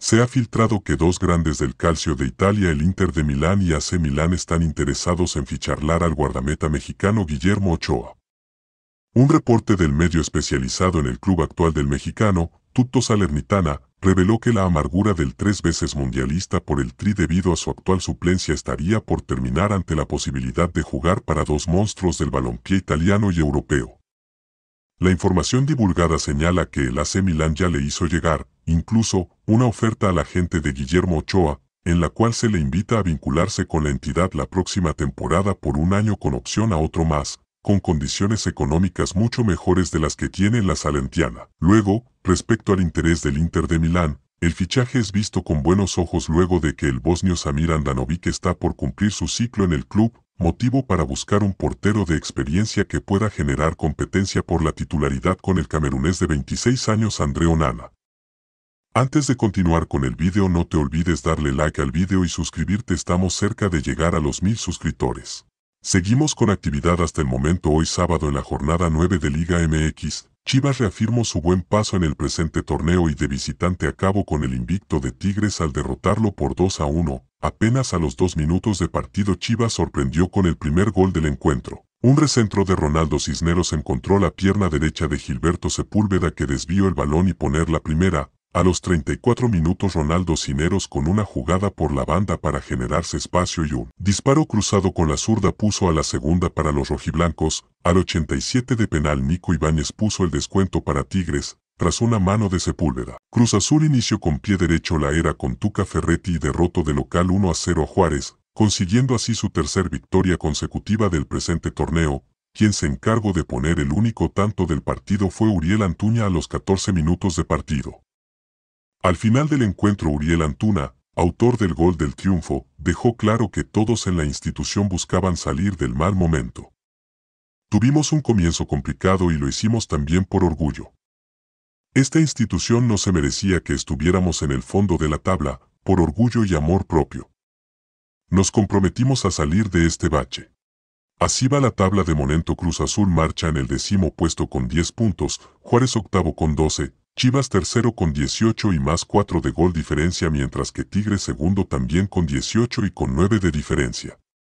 Se ha filtrado que dos grandes del calcio de Italia, el Inter de Milán y AC Milán, están interesados en ficharlar al guardameta mexicano Guillermo Ochoa. Un reporte del medio especializado en el club actual del mexicano, Tutto Salernitana, reveló que la amargura del tres veces mundialista por el tri debido a su actual suplencia estaría por terminar ante la posibilidad de jugar para dos monstruos del balompié italiano y europeo. La información divulgada señala que el AC Milán ya le hizo llegar, incluso una oferta a la gente de Guillermo Ochoa, en la cual se le invita a vincularse con la entidad la próxima temporada por un año con opción a otro más, con condiciones económicas mucho mejores de las que tiene la Salentiana. Luego, respecto al interés del Inter de Milán, el fichaje es visto con buenos ojos luego de que el bosnio Samir Andanovic está por cumplir su ciclo en el club, motivo para buscar un portero de experiencia que pueda generar competencia por la titularidad con el camerunés de 26 años André Onana. Antes de continuar con el vídeo no te olvides darle like al vídeo y suscribirte estamos cerca de llegar a los mil suscriptores. Seguimos con actividad hasta el momento hoy sábado en la jornada 9 de Liga MX, Chivas reafirmó su buen paso en el presente torneo y de visitante acabó con el invicto de Tigres al derrotarlo por 2 a 1, apenas a los dos minutos de partido Chivas sorprendió con el primer gol del encuentro. Un recentro de Ronaldo Cisneros encontró la pierna derecha de Gilberto Sepúlveda que desvió el balón y poner la primera, a los 34 minutos Ronaldo Cineros con una jugada por la banda para generarse espacio y un disparo cruzado con la zurda puso a la segunda para los rojiblancos, al 87 de penal Nico Ibáñez puso el descuento para Tigres, tras una mano de Sepúlveda. Cruz Azul inició con pie derecho la era con Tuca Ferretti y derrotó de local 1 a 0 a Juárez, consiguiendo así su tercer victoria consecutiva del presente torneo, quien se encargó de poner el único tanto del partido fue Uriel Antuña a los 14 minutos de partido. Al final del encuentro Uriel Antuna, autor del gol del triunfo, dejó claro que todos en la institución buscaban salir del mal momento. Tuvimos un comienzo complicado y lo hicimos también por orgullo. Esta institución no se merecía que estuviéramos en el fondo de la tabla, por orgullo y amor propio. Nos comprometimos a salir de este bache. Así va la tabla de Monento Cruz Azul marcha en el décimo puesto con 10 puntos, Juárez octavo con 12, Chivas tercero con 18 y más 4 de gol diferencia mientras que Tigre segundo también con 18 y con 9 de diferencia.